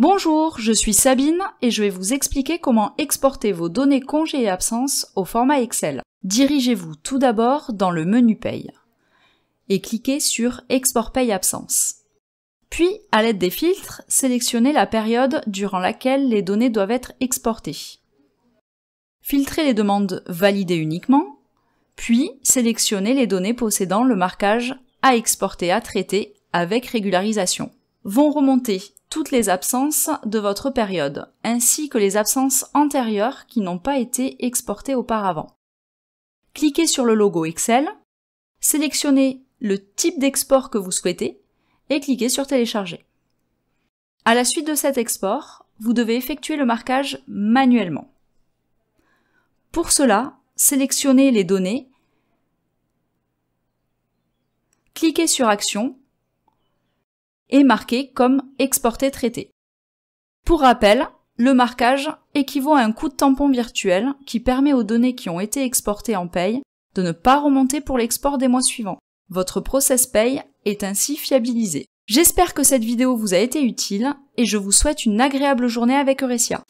Bonjour, je suis Sabine et je vais vous expliquer comment exporter vos données congés et absences au format Excel. Dirigez-vous tout d'abord dans le menu Paye et cliquez sur Export Paye Absence. Puis, à l'aide des filtres, sélectionnez la période durant laquelle les données doivent être exportées. Filtrez les demandes validées uniquement, puis sélectionnez les données possédant le marquage à exporter à traiter avec régularisation. Vont remonter toutes les absences de votre période, ainsi que les absences antérieures qui n'ont pas été exportées auparavant. Cliquez sur le logo Excel, sélectionnez le type d'export que vous souhaitez et cliquez sur Télécharger. À la suite de cet export, vous devez effectuer le marquage manuellement. Pour cela, sélectionnez les données, cliquez sur Action est marqué comme exporté traité. Pour rappel, le marquage équivaut à un coup de tampon virtuel qui permet aux données qui ont été exportées en paye de ne pas remonter pour l'export des mois suivants. Votre process paye est ainsi fiabilisé. J'espère que cette vidéo vous a été utile et je vous souhaite une agréable journée avec Eurecia.